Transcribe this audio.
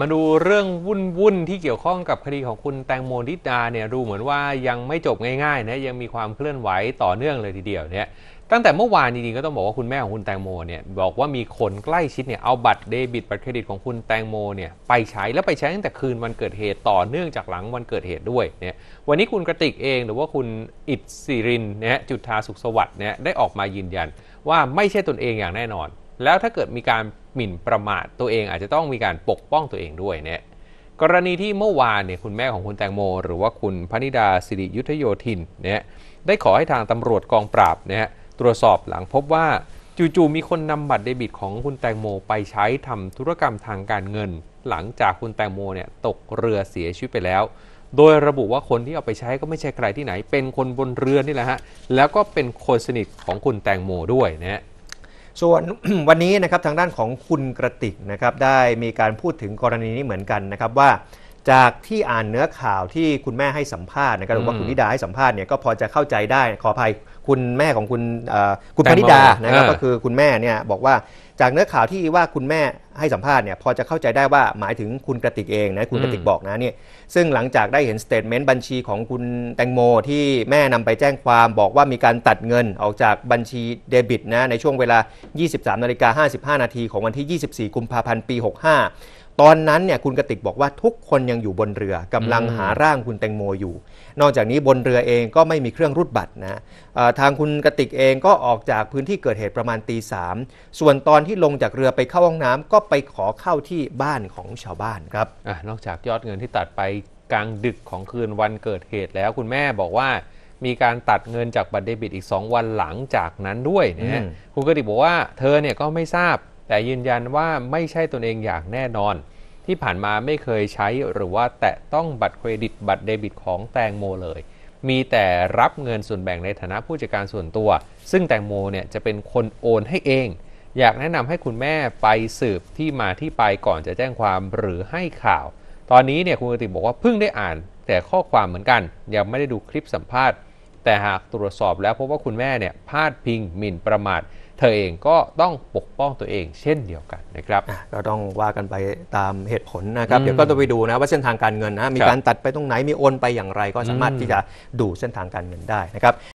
มาดูเรื่องวุ่นวุ่นที่เกี่ยวข้องกับคดีของคุณแตงโมนิดาเนี่ยดูเหมือนว่ายังไม่จบง่ายๆนะยังมีความเคลื่อนไหวต่อเนื่องเลยทีเดียวเนี่ยตั้งแต่เมื่อวานจริงๆก็ต้องบอกว่าคุณแม่ของคุณแตงโมเนี่ย บอกว่ามีคนใกล้ชิดเนี่ยเอาบัตรเดบิตบัตรเครดิตของคุณแตงโมเนี่ยไปใช้แล้วไปใช้ตั้งแต่คืนวันเกิดเหตุต่อเนื่องจากหลังวันเกิดเหตุด้วยเนี่ยวันนี้คุณกระติกเอง หรือว่าคุณอิดศิรินเนี่ยจุฑาสุขสวัสดิ์เนี่ยได้ออกมายืนยัน ว่าไม่ใช่ตนเองอย่างแน่นอน แล้วถ้าเกิดมีการหมิ่นประมาทตัวเองอาจจะต้องมีการปกป้องตัวเองด้วยเนี่ยกรณีที่เมื่อวานเนี่ย คุณแม่ของคุณแตงโมหรือว่าคุณพนิดาสิริยุทธโยธินเนี่ย ได้ขอให้ทางตำรวจกองปราบเนี่ยตรวจสอบหลังพบว่าจู่ๆมีคนนำบัตรเดบิตของคุณแตงโมไปใช้ทำธุรกรรมทางการเงินหลังจากคุณแตงโมเนี่ยตกเรือเสียชีวิตไปแล้ว โดยระบุว่าคนที่เอาไปใช้ก็ไม่ใช่ใครที่ไหน เป็นคนบนเรือนี่แหละฮะแล้วก็เป็นคนสนิทของคุณแตงโมด้วยนะฮะส่วนวันนี้นะครับทางด้านของคุณกระติกนะครับได้มีการพูดถึงกรณีนี้เหมือนกันนะครับว่าจากที่อ่านเนื้อข่าวที่คุณแม่ให้สัมภาษณ์นะครับหรือว่าคุณนิดาให้สัมภาษณ์เนี่ยก็พอจะเข้าใจได้ขออภัยคุณแม่ของคุณคุณพนิดานะครับก็คือคุณแม่เนี่ยบอกว่าจากเนื้อข่าวที่ว่าคุณแม่ให้สัมภาษณ์เนี่ยพอจะเข้าใจได้ว่าหมายถึงคุณกระติกเองนะคุณกระติกบอกนะเนี่ยซึ่งหลังจากได้เห็นสเตทเมนต์บัญชีของคุณแตงโมที่แม่นำไปแจ้งความบอกว่ามีการตัดเงินออกจากบัญชีเดบิตนะในช่วงเวลา 23นาฬิกา55 นาทีของวันที่ 24 กุมภาพันธ์ ปี 65 ตอนนั้นเนี่ยคุณกระติกบอกว่าทุกคนยังอยู่บนเรือกำลังหาร่างคุณแตงโมอยู่ นอกจากนี้บนเรือเองก็ไม่มีเครื่องรูดบัตรนะทางคุณกระติกเองก็ออกจากพื้นที่เกิดเหตุประมาณตีสส่วนตอนที่ลงจากเรือไปเข้าห้องน้ำก็ไปขอเข้าที่บ้านของชาวบ้านครับอนอกจากยอดเงินที่ตัดไปกลางดึกของคืนวันเกิดเหตุแล้วคุณแม่บอกว่า มีการตัดเงินจากบัตรเดบิตอีก 2 วันหลังจากนั้นด้วยนะคุณกติบอกว่าเธอเนี่ยก็ไม่ทราบแต่ยืนยันว่าไม่ใช่ตนเองอย่างแน่นอน ที่ผ่านมาไม่เคยใช้หรือว่าแตะต้องบัตรเครดิตบัตรเดบิตของแตงโมเลย มีแต่รับเงินส่วนแบ่งในฐานะผู้จัดการส่วนตัว ซึ่งแตงโมเนี่ยจะเป็นคนโอนให้เองอยากแนะนำให้คุณแม่ไปสืบที่มาที่ไปก่อนจะแจ้งความหรือให้ข่าว ตอนนี้เนี่ยคุณกติบอกว่าเพิ่งได้อ่านแต่ข้อความเหมือนกัน ยังไม่ได้ดูคลิปสัมภาษณ์แต่หากตรวจสอบแล้วพบว่าคุณแม่เนี่ยพลาดพิงหมิ่นประมาท เธอเองก็ต้องปกป้องตัวเอง เช่นเดียวกันนะครับก็ต้องว่ากันไปตามเหตุผลนะครับเดี๋ยวก็ต้องไปดูนะว่าเส้นทางการเงินนะมีการตัดไปตรงไหนมีโอนไปอย่างไรก็สามารถที่จะดูเส้นทางการเงินได้นะครับ